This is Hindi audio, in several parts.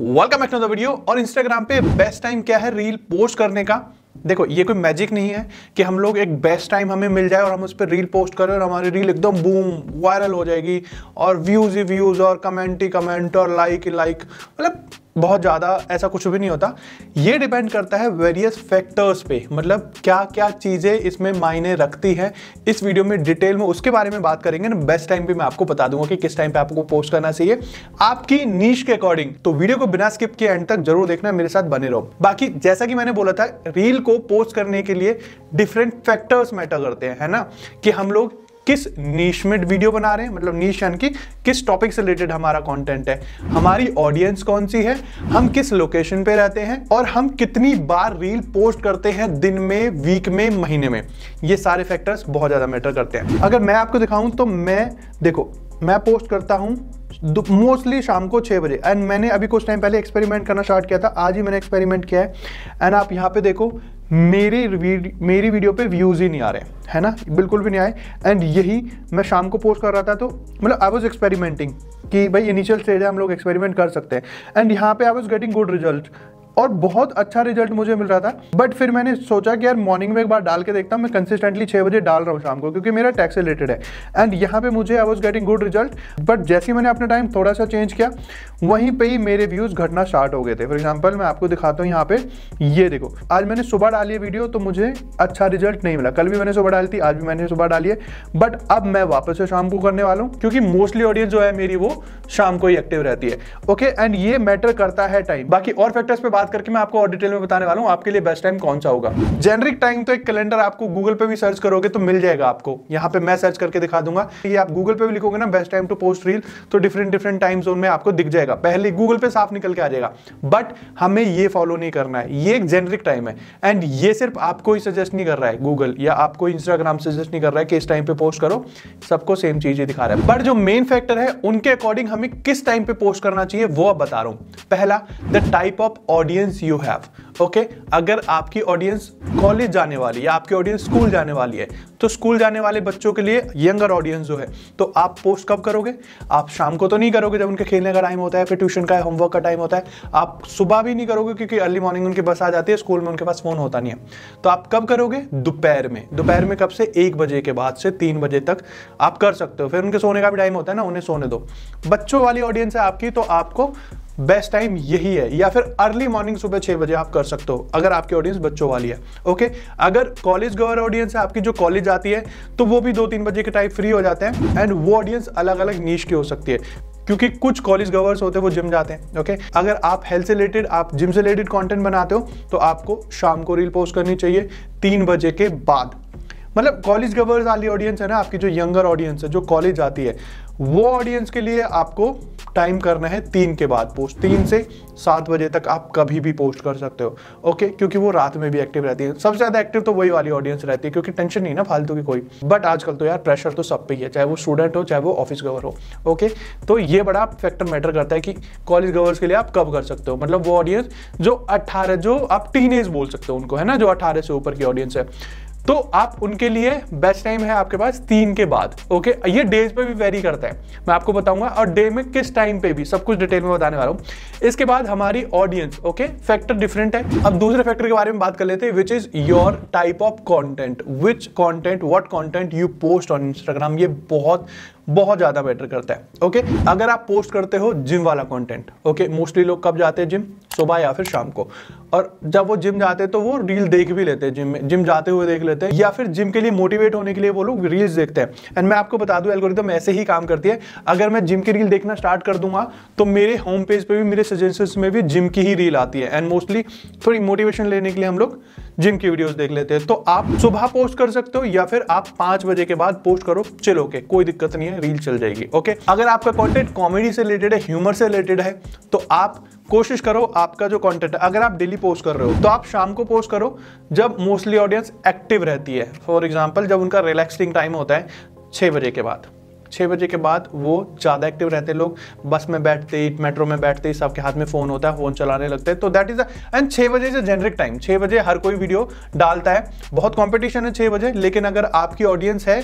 welcome back to the video और इंस्टाग्राम पे बेस्ट टाइम क्या है रील पोस्ट करने का देखो ये कोई मैजिक नहीं है कि हम लोग एक बेस्ट टाइम हमें मिल जाए और हम उस पर रील पोस्ट करें और हमारी रील एकदम बूम वायरल हो जाएगी और व्यूज़ ही व्यूज़ और कमेंट ही कमेंट और लाइक ही लाइक मतलब बहुत ज़्यादा ऐसा कुछ भी नहीं होता ये डिपेंड करता है वेरियस फैक्टर्स पे मतलब क्या क्या चीज़ें इसमें मायने रखती हैं इस वीडियो में डिटेल में उसके बारे में बात करेंगे ना बेस्ट टाइम पे मैं आपको बता दूंगा कि किस टाइम पे आपको पोस्ट करना चाहिए आपकी नीच के अकॉर्डिंग तो वीडियो को बिना स्किप किए एंड तक जरूर देखना मेरे साथ बने रहो बाकी जैसा कि मैंने बोला था रील को पोस्ट करने के लिए डिफरेंट फैक्टर्स मैटर करते हैं है ना कि हम लोग किस नीश में वीडियो बना रहे हैं मतलब नीश यानी कि किस टॉपिक से रिलेटेड हमारा कंटेंट है हमारी ऑडियंस कौन सी है हम किस लोकेशन पे रहते हैं और हम कितनी बार रील पोस्ट करते हैं दिन में वीक में महीने में ये सारे फैक्टर्स बहुत ज़्यादा मैटर करते हैं अगर मैं आपको दिखाऊं तो मैं देखो मैं पोस्ट करता हूं मोस्टली शाम को छः बजे एंड मैंने अभी कुछ टाइम पहले एक्सपेरिमेंट करना स्टार्ट किया था आज ही मैंने एक्सपेरिमेंट किया है एंड आप यहाँ पे देखो मेरे मेरी वीडियो पे व्यूज़ ही नहीं आ रहे है ना बिल्कुल भी नहीं आए एंड यही मैं शाम को पोस्ट कर रहा था तो मतलब आई वॉज एक्सपेरिमेंटिंग कि भाई इनिशियल स्टेज है हम लोग एक्सपेरिमेंट कर सकते हैं एंड यहाँ पे I was getting good result और बहुत अच्छा रिजल्ट मुझे मिल रहा था बट फिर मैंने सोचा कि यार मॉर्निंग में एक बार डाल के देखता हूँ मैं कंसिस्टेंटली छः बजे डाल रहा हूँ शाम को क्योंकि मेरा टैक्स रिलेटेड है एंड यहाँ पे मुझे I was getting good result but जैसे ही मैंने अपना टाइम थोड़ा सा चेंज किया वहीं पर ही मेरे व्यूज़ घटना स्टार्ट हो गए थे फॉर एग्जाम्पल मैं आपको दिखाता हूँ यहाँ पे ये देखो आज मैंने सुबह डाली है वीडियो तो मुझे अच्छा रिजल्ट नहीं मिला कल भी मैंने सुबह डाली थी आज भी मैंने सुबह डाली है बट अब मैं वापस से शाम को करने वाला हूँ क्योंकि मोस्टली ऑडियंस जो है मेरी वो शाम को ही एक्टिव रहती है ओके एंड ये मैटर करता है टाइम बाकी और फैक्टर्स पे बात बात करके मैं आपको और डिटेल में बताने वाला हूँ आपके लिए बेस्ट टाइम कौन सा होगा जेनरिक टाइम तो एक कैलेंडर आपको गूगल पे भी सर्च करोगे तो मिल जाएगा आपको यहाँ पे मैं सर्च करके दिखा दूंगा ये आप गूगल पे भी लिखोगे ना best time to post reel तो डिफरेंट डिफरेंट टाइम जोन में आपको दिख जाएगा पहले गूगल पे साफ निकल के आ जाएगा बट हमें ये फॉलो नहीं करना है ये एक जेनरिक टाइम है एंड ये सिर्फ आपको ही सजेस्ट नहीं कर रहा है गूगल या आपको इंस्टाग्राम सजेस्ट नहीं कर रहा है कि इस टाइम पे पोस्ट करो सबको सेम चीज ही दिखा रहा है बट जो मेन फैक्टर है उनके अकॉर्डिंग हमें किस टाइम पे पोस्ट करना चाहिए वो अब बता रहा हूं पहला the type of audience audience you have okay अगर आपकी ऑडियंस कॉलेज जाने वाली है आपकी ऑडियंस स्कूल जाने वाली है तो स्कूल जाने वाले बच्चों के लिए यंगर ऑडियंस जो है तो आप पोस्ट कब करोगे आप शाम को तो नहीं करोगे जब उनके खेलने का टाइम होता है फिर ट्यूशन का होमवर्क का टाइम होता है आप सुबह भी नहीं करोगे क्योंकि अर्ली मॉर्निंग उनकी बस आ जाती है स्कूल में उनके पास फ़ोन होता नहीं है तो आप कब करोगे दोपहर में दोपहर में कब से एक बजे के बाद से तीन बजे तक आप कर सकते हो फिर उनके सोने का भी टाइम होता है ना उन्हें सोने दो बच्चों वाली ऑडियंस है आपकी तो आपको बेस्ट टाइम यही है या फिर अर्ली मॉर्निंग सुबह छह बजे आप कर सकते हो अगर आपकी ऑडियंस बच्चों वाली है ओके अगर कॉलेज गोवर ऑडियंस है आपकी जो कॉलेज जाती है तो वो भी दो तीन बजे के टाइम फ्री हो जाते हैं एंड वो ऑडियंस अलग अलग नीच की हो सकती है क्योंकि कुछ कॉलेज गवर्स होते हैं वो जिम जाते हैं ओके अगर आप हेल्थ से रिलेटेड आप जिम से रिलेटेड कंटेंट बनाते हो तो आपको शाम को रील पोस्ट करनी चाहिए तीन बजे के बाद मतलब कॉलेज गवर्स वाली ऑडियंस है ना आपकी जो यंगर ऑडियंस है जो कॉलेज आती है वो ऑडियंस के लिए आपको टाइम करना है तीन के बाद पोस्ट तीन से सात बजे तक आप कभी भी पोस्ट कर सकते हो ओके क्योंकि वो रात में भी एक्टिव रहती है सबसे ज़्यादा एक्टिव तो वही वाली ऑडियंस रहती है क्योंकि टेंशन नहीं ना फालतू की कोई बट आजकल तो यार प्रेशर तो सब पे ही है चाहे वो स्टूडेंट हो चाहे वो ऑफिस गवर हो ओके तो ये बड़ा फैक्टर मैटर करता है कि कॉलेज गवर्स के लिए आप कब कर सकते हो मतलब वो ऑडियंस जो अट्ठारह जो आप टीन बोल सकते हो उनको है ना जो अट्ठारह से ऊपर की ऑडियंस है तो आप उनके लिए बेस्ट टाइम है आपके पास तीन के बाद ओके ये डेज पे भी वेरी करता है मैं आपको बताऊंगा और डे में किस टाइम पे भी सब कुछ डिटेल में बताने वाला हूँ इसके बाद हमारी ऑडियंस ओके फैक्टर डिफरेंट है अब दूसरे फैक्टर के बारे में बात कर लेते हैं which is your type of content which content what content you post on Instagram ये बहुत बहुत ज़्यादा बेटर करता है ओके अगर आप पोस्ट करते हो जिम वाला कॉन्टेंट ओके मोस्टली लोग कब जाते हैं जिम सुबह या फिर शाम को और जब वो जिम जाते हैं तो वो रील देख भी लेते हैं जिम में जिम जाते हुए देख लेते हैं या फिर जिम के लिए मोटिवेट होने के लिए वो लोग रील्स देखते हैं एंड मैं आपको बता दूं एल्गोरिथम ऐसे ही काम करती है अगर मैं जिम की रील देखना स्टार्ट कर दूंगा तो मेरे होम पेज पर भी मेरे सजेशन में भी जिम की ही रील आती है एंड मोस्टली थोड़ी मोटिवेशन लेने के लिए हम लोग जिम की वीडियोस देख लेते हैं तो आप सुबह पोस्ट कर सकते हो या फिर आप पांच बजे के बाद पोस्ट करो चलो के कोई दिक्कत नहीं है रील चल जाएगी ओके अगर आपका कॉन्टेंट कॉमेडी से रिलेटेड है ह्यूमर से रिलेटेड है तो आप कोशिश करो आपका जो कंटेंट है अगर आप डेली पोस्ट कर रहे हो तो आप शाम को पोस्ट करो जब मोस्टली ऑडियंस एक्टिव रहती है फॉर एग्जाम्पल जब उनका रिलैक्सिंग टाइम होता है छः बजे के बाद छः बजे के बाद वो ज़्यादा एक्टिव रहते हैं लोग बस में बैठते ही मेट्रो में बैठते ही सबके हाथ में फ़ोन होता है फ़ोन चलाने लगते हैं तो दैट इज़ एंड छः बजे इज़ जेनरिक टाइम छः बजे हर कोई वीडियो डालता है बहुत कॉम्पिटिशन है छः बजे लेकिन अगर आपकी ऑडियंस है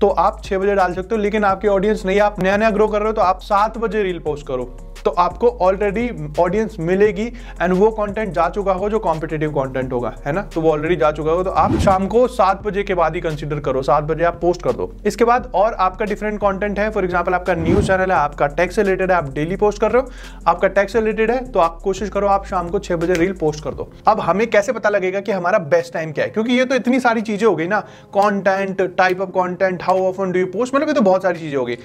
तो आप छः बजे डाल सकते हो लेकिन आपकी ऑडियंस नहीं आप नया नया ग्रो कर रहे हो तो आप सात बजे रील पोस्ट करो तो आपको ऑलरेडी ऑडियंस मिलेगी एंड वो कंटेंट जा चुका होगा जो कॉम्पिटेटिव कंटेंट होगा है ना तो वो ऑलरेडी जा चुका होगा तो आप शाम को सात बजे के बाद ही कंसिडर करो सात बजे आप पोस्ट कर दो इसके बाद और आपका डिफरेंट कॉन्टेंट है फॉर एग्जाम्पल आपका न्यूज चैनल है आपका टैक्स रिलेटेड है आप डेली पोस्ट कर रहे हो आपका टैक्स रिलेटेड है तो आप कोशिश करो आप शाम को छह बजे रील पोस्ट कर दो अब हमें कैसे पता लगेगा कि हमारा बेस्ट टाइम क्या है क्योंकि ये तो इतनी सारी चीजें हो गई ना content type of content how often do you post मतलब ये तो बहुत सारी चीजें हो गई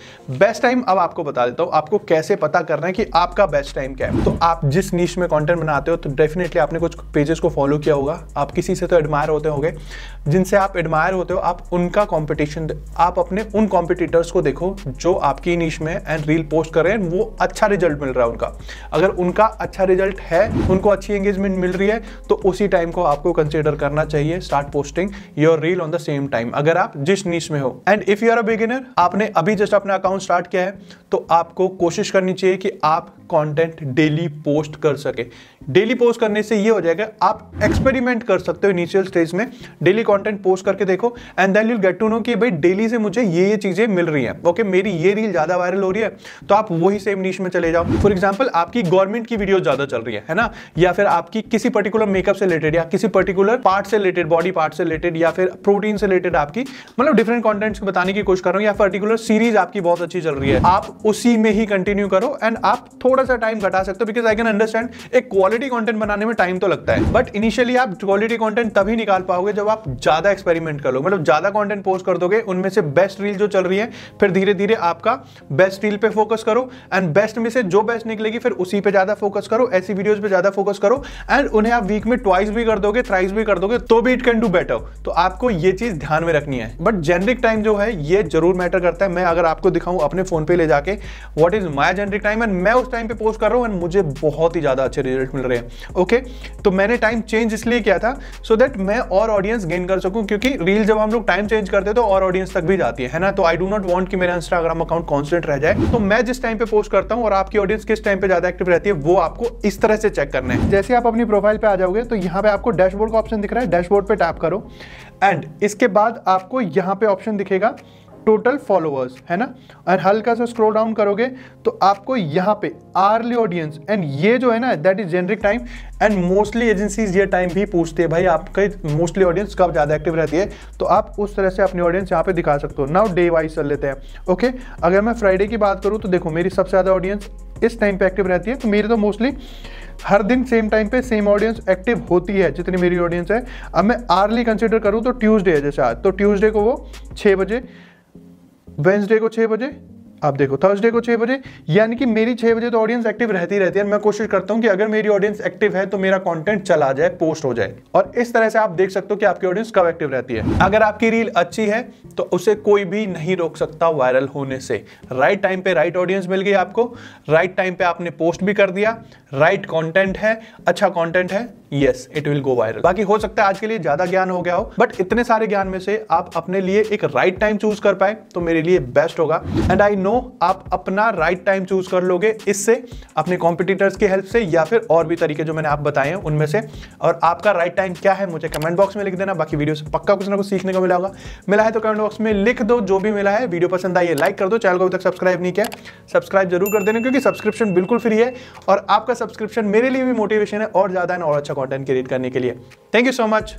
बेस्ट टाइम अब आपको बता देता हूँ आपको कैसे पता करना है कि आपका बेस्ट टाइम क्या है तो आप जिस नीच में कंटेंट बनाते हो तो डेफिनेटली आपने कुछ पेजेस को फॉलो किया होगा आप किसी से तो एडमायर होते होंगे जिनसे आप एडमायर होते हो आप उनका कॉम्पिटिशन आप अपने उन कॉम्पिटिटर्स को देखो जो आपकी नीच में एंड रील पोस्ट कर रहे हैं वो अच्छा रिजल्ट मिल रहा है उनका अगर उनका अच्छा रिजल्ट है उनको अच्छी एंगेजमेंट मिल रही है तो उसी टाइम को आपको कंसिडर करना चाहिए start posting your reel on the same time अगर आप जिस नीच में हो and if you are a beginner आपने अभी जस्ट अपना अकाउंट स्टार्ट किया है तो आपको कोशिश करनी चाहिए कि आप आप कंटेंट डेली पोस्ट कर सके डेली पोस्ट करने से ये हो जाएगा आप एक्सपेरिमेंट कर सकते हो इनिशियल स्टेज में डेली कंटेंट पोस्ट करके देखो and then you get to know कि भाई डेली से मुझे ये ये चीज़ें मिल रही हैं ओके मेरी ये रील ज़्यादा वायरल हो रही है तो आप वही सेम नीच में चले जाओ फॉर एग्जाम्पल आपकी गवर्नमेंट की वीडियो ज़्यादा चल रही है है ना या फिर आपकी किसी पर्टिकुलर मेकअप से रिलेटेड या किसी पर्टिकुलर पार्ट से रिलेटेड बॉडी पार्ट से रिलेटेड या फिर प्रोटीन से रिलेटेड आपकी मतलब डिफरेंट कॉन्टेंट्स बताने की कोशिश कर रहा हूँ या पर्टिकुलर सीरीज आपकी बहुत अच्छी चल रही है आप उसी में ही कंटिन्यू करो एंड आप थोड़ा सा टाइम घटा सकते हो बिकॉज आई कैन अंडरस्टैंड एक क्वालिटी कंटेंट बनाने में टाइम तो लगता है बट इनिशियली आप क्वालिटी कंटेंट तभी निकाल पाओगे जब आप ज्यादा एक्सपेरिमेंट कर लो मतलब ज्यादा कंटेंट पोस्ट कर दोगे उनमें से बेस्ट रील जो चल रही है फिर धीरे धीरे आपका बेस्ट रील पे फोकस करो एंड बेस्ट में से जो बेस्ट निकलेगी फिर उसी पे ज्यादा फोकस करो ऐसी वीडियोज पे ज्यादा फोकस करो एंड उन्हें आप वीक में ट्वाइस भी कर दोगे थ्राइस भी कर दोगे तो भी इट कैन डू बेटर तो आपको ये चीज ध्यान में रखनी है बट जेनरिक टाइम जो है ये जरूर मैटर करता है मैं अगर आपको दिखाऊं अपने फोन पे ले जाके what is my generic time and मैं उस टाइम पे पोस्ट कर रहा हूँ एंड मुझे बहुत ही ज्यादा अच्छे रिजल्ट मिल रहे हैं ओके तो मैंने टाइम चेंज इसलिए किया था सो so दैट मैं और ऑडियंस गेन कर सकूँ क्योंकि रील जब हम लोग टाइम चेंज करते तो और ऑडियंस तक भी जाती है ना तो आई डू नॉट वॉन्ट कि मेरा इंस्टाग्राम अकाउंट कॉन्स्टेंट रह जाए तो मैं जिस टाइम पे पोस्ट करता हूँ और आपकी ऑडियंस किस टाइम पे ज्यादा एक्टिव रहती है वो आपको इस तरह से चेक करना है जैसे आप अपनी प्रोफाइल पे आ जाओगे तो यहाँ पे आपको डैशबोर्ड का ऑप्शन दिख रहा है डैशबोर्ड पे टैप करो एंड इसके बाद आपको यहाँ पे ऑप्शन दिखेगा टोटल फॉलोअर्स है ना और हल्का सा स्क्रोल डाउन करोगे तो आपको यहाँ पे आर्ली ऑडियंस एंड ये जो है ना that is generic time and mostly agencies ये टाइम भी पूछते हैं भाई आपका मोस्टली ऑडियंस कब ज़्यादा एक्टिव रहती है तो आप उस तरह से अपनी ऑडियंस यहाँ पे दिखा सकते हो नाउ डे वाइज चल लेते हैं ओके अगर मैं फ्राइडे की बात करूँ तो देखो मेरी सबसे ज़्यादा ऑडियंस इस टाइम पे एक्टिव रहती है तो मेरी तो मोस्टली हर दिन सेम टाइम पे सेम ऑडियंस एक्टिव होती है जितनी मेरी ऑडियंस है अब मैं आर्ली कंसिडर करूँ तो ट्यूजडे है जैसे आज तो ट्यूजडे को वो छः बजे वेंसडे को छः बजे आप देखो थर्सडे को छः बजे यानी कि मेरी छः बजे तो ऑडियंस एक्टिव रहती रहती है मैं कोशिश करता हूँ कि अगर मेरी ऑडियंस एक्टिव है तो मेरा कंटेंट चला जाए पोस्ट हो जाए और इस तरह से आप देख सकते हो कि आपकी ऑडियंस कब एक्टिव रहती है अगर आपकी रील अच्छी है तो उसे कोई भी नहीं रोक सकता वायरल होने से राइट टाइम पे राइट ऑडियंस मिल गई आपको राइट टाइम पे आपने पोस्ट भी कर दिया राइट कॉन्टेंट है अच्छा कॉन्टेंट है yes it will go viral बाकी हो सकता है आज के लिए ज्यादा ज्ञान हो गया हो बट इतने सारे ज्ञान में से आप अपने लिए एक राइट टाइम चूज कर पाए तो मेरे लिए बेस्ट होगा एंड आई नो आप अपना राइट टाइम चूज कर लोगे इससे अपने कॉम्पिटिटर्स की हेल्प से या फिर और भी तरीके जो मैंने आप बताए हैं उनमें से और आपका राइट टाइम क्या है मुझे कमेंट बॉक्स में लिख देना बाकी वीडियो से पक्का कुछ ना कुछ सीखने को मिला होगा मिला है तो कमेंट बॉक्स में लिख दो जो भी मिला है वीडियो पसंद आई है लाइक कर दो चैनल को अभी तक सब्सक्राइब नहीं किया सब्सक्राइब जरूर कर देना क्योंकि सब्सक्रिप्शन बिल्कुल फ्री है और आपका सब्सक्रिप्शन मेरे लिए भी मोटिवेशन है और ज्यादा और अच्छा कॉन्टेंट क्रिएट करने के लिए थैंक यू सो मच